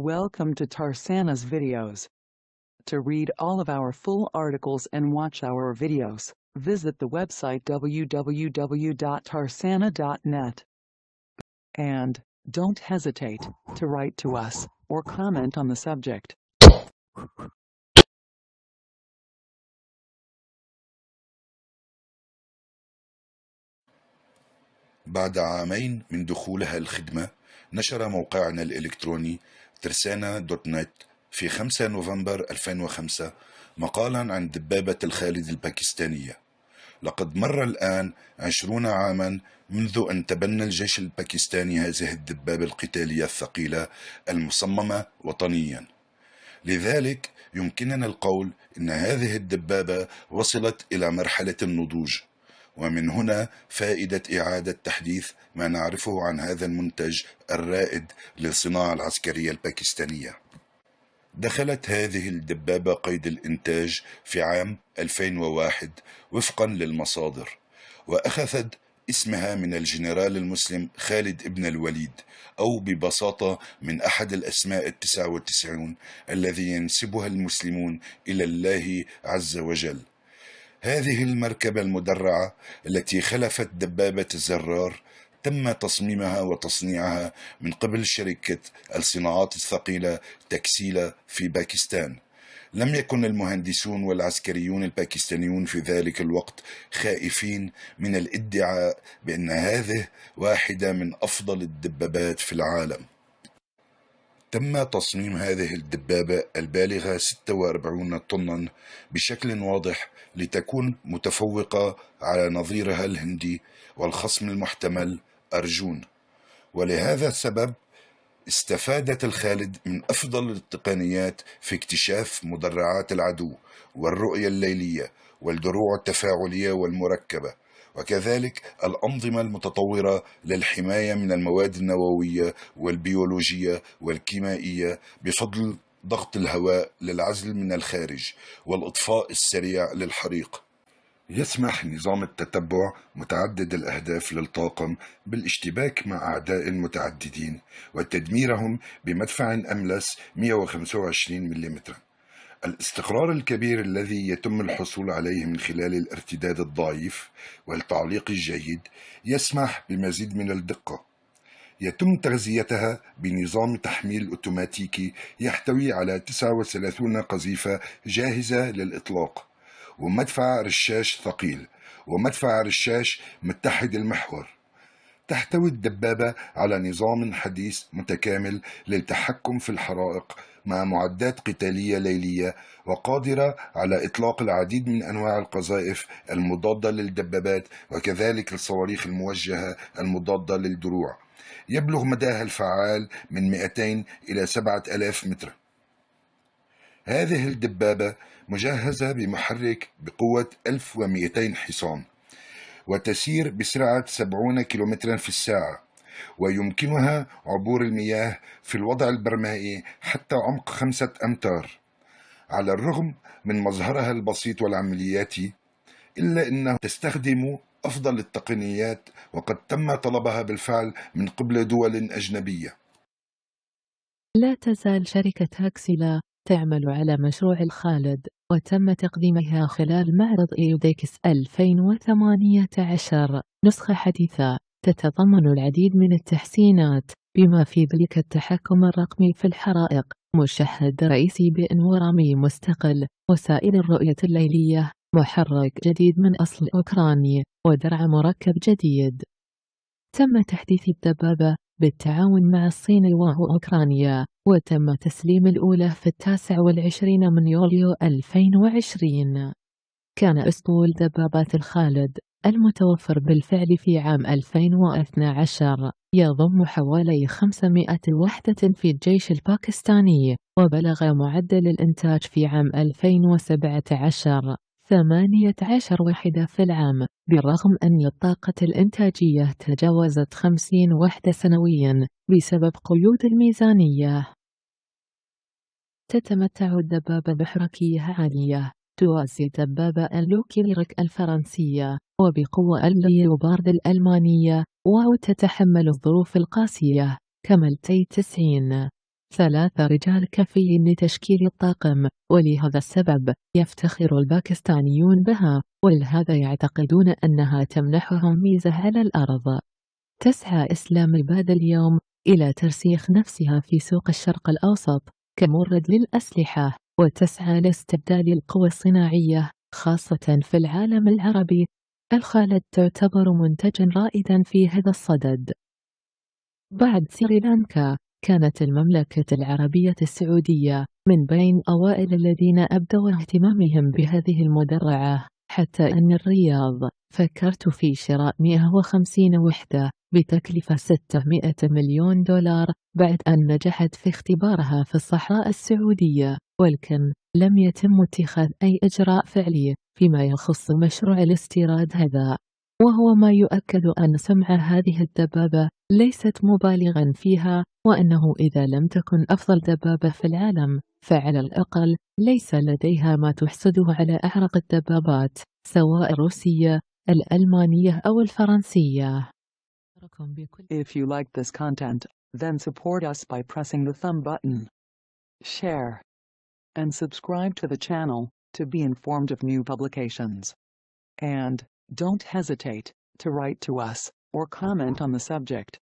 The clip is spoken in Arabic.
Welcome to Tarsana's videos. To read all of our full articles and watch our videos, visit the website www.tarsana.net. And, don't hesitate to write to us or comment on the subject. بعد عامين من دخولها الخدمة نشر موقعنا الإلكتروني ترسانة دوت نت في 5 نوفمبر 2005 مقالا عن دبابة الخالد الباكستانية لقد مر الآن عشرون عاما منذ أن تبنى الجيش الباكستاني هذه الدبابة القتالية الثقيلة المصممة وطنيا لذلك يمكننا القول أن هذه الدبابة وصلت إلى مرحلة النضوج ومن هنا فائدة إعادة تحديث ما نعرفه عن هذا المنتج الرائد للصناعة العسكرية الباكستانية دخلت هذه الدبابة قيد الإنتاج في عام 2001 وفقا للمصادر وأخذت اسمها من الجنرال المسلم خالد ابن الوليد أو ببساطة من أحد الأسماء التسعة والتسعون الذي ينسبها المسلمون إلى الله عز وجل هذه المركبة المدرعة التي خلفت دبابة الزرار تم تصميمها وتصنيعها من قبل شركة الصناعات الثقيلة تكسيلا في باكستان لم يكن المهندسون والعسكريون الباكستانيون في ذلك الوقت خائفين من الادعاء بأن هذه واحدة من أفضل الدبابات في العالم تم تصميم هذه الدبابة البالغة 46 طنا بشكل واضح لتكون متفوقة على نظيرها الهندي والخصم المحتمل أرجون ولهذا السبب استفادت الخالد من أفضل التقنيات في اكتشاف مدرعات العدو والرؤية الليلية والدروع التفاعلية والمركبة وكذلك الأنظمة المتطورة للحماية من المواد النووية والبيولوجية والكيمائية بفضل ضغط الهواء للعزل من الخارج والإطفاء السريع للحريق يسمح نظام التتبع متعدد الأهداف للطاقم بالاشتباك مع أعداء متعددين وتدميرهم بمدفع أملس 125 ملم الاستقرار الكبير الذي يتم الحصول عليه من خلال الارتداد الضعيف والتعليق الجيد يسمح بمزيد من الدقة يتم تغذيتها بنظام تحميل أوتوماتيكي يحتوي على 39 قذيفة جاهزة للإطلاق ومدفع رشاش ثقيل ومدفع رشاش متحد المحور تحتوي الدبابة على نظام حديث متكامل للتحكم في الحرائق مع معدات قتالية ليلية وقادرة على إطلاق العديد من أنواع القذائف المضادة للدبابات وكذلك الصواريخ الموجهة المضادة للدروع يبلغ مداها الفعال من 200 إلى 7000 متر هذه الدبابة مجهزة بمحرك بقوة 1200 حصان وتسير بسرعة 70 كم في الساعة ويمكنها عبور المياه في الوضع البرمائي حتى عمق خمسة أمتار على الرغم من مظهرها البسيط والعملياتي إلا أنها تستخدم أفضل التقنيات وقد تم طلبها بالفعل من قبل دول أجنبية لا تزال شركة هكسلا تعمل على مشروع الخالد وتم تقديمها خلال معرض إيوديكس 2018 نسخة حديثة تتضمن العديد من التحسينات بما في ذلك التحكم الرقمي في الحرائق مشهد رئيسي بانورامي مستقل وسائل الرؤية الليلية محرك جديد من أصل أوكراني ودرع مركب جديد تم تحديث الدبابة بالتعاون مع الصين وأوكرانيا وتم تسليم الأولى في التاسع والعشرين من يوليو 2020 كان أسطول دبابات الخالد المتوفر بالفعل في عام 2012 يضم حوالي 500 وحدة في الجيش الباكستاني وبلغ معدل الإنتاج في عام 2017 ثمانية عشر وحدة في العام بالرغم أن الطاقة الإنتاجية تجاوزت خمسين وحدة سنويا بسبب قيود الميزانية تتمتع الدبابة بحركية عالية توازي دبابة اللوكيرك الفرنسية وبقوة الليوبارد الألمانية وتتحمل الظروف القاسية كما التي 90 ثلاثة رجال كافيين لتشكيل الطاقم ولهذا السبب يفتخر الباكستانيون بها ولهذا يعتقدون أنها تمنحهم ميزة على الأرض تسعى إسلام الباد اليوم إلى ترسيخ نفسها في سوق الشرق الأوسط كمورد للأسلحة وتسعى لاستبدال القوى الصناعية خاصة في العالم العربي الخالد تعتبر منتجا رائدا في هذا الصدد بعد سريلانكا كانت المملكة العربية السعودية من بين أوائل الذين أبدوا اهتمامهم بهذه المدرعة حتى أن الرياض فكرت في شراء 150 وحدة بتكلفة 600 مليون دولار بعد أن نجحت في اختبارها في الصحراء السعودية ولكن لم يتم اتخاذ أي إجراء فعلي فيما يخص مشروع الاستيراد هذا وهو ما يؤكد أن سمع هذه الدبابة ليست مبالغا فيها وأنه إذا لم تكن أفضل دبابة في العالم فعلى الأقل ليس لديها ما تحسده على أعرق الدبابات سواء الروسية الألمانية أو الفرنسية If you like this content, then support us by pressing the thumb button. Share. And subscribe to the channel to be informed of new publications. And, don't hesitate to write to us. or comment on the subject.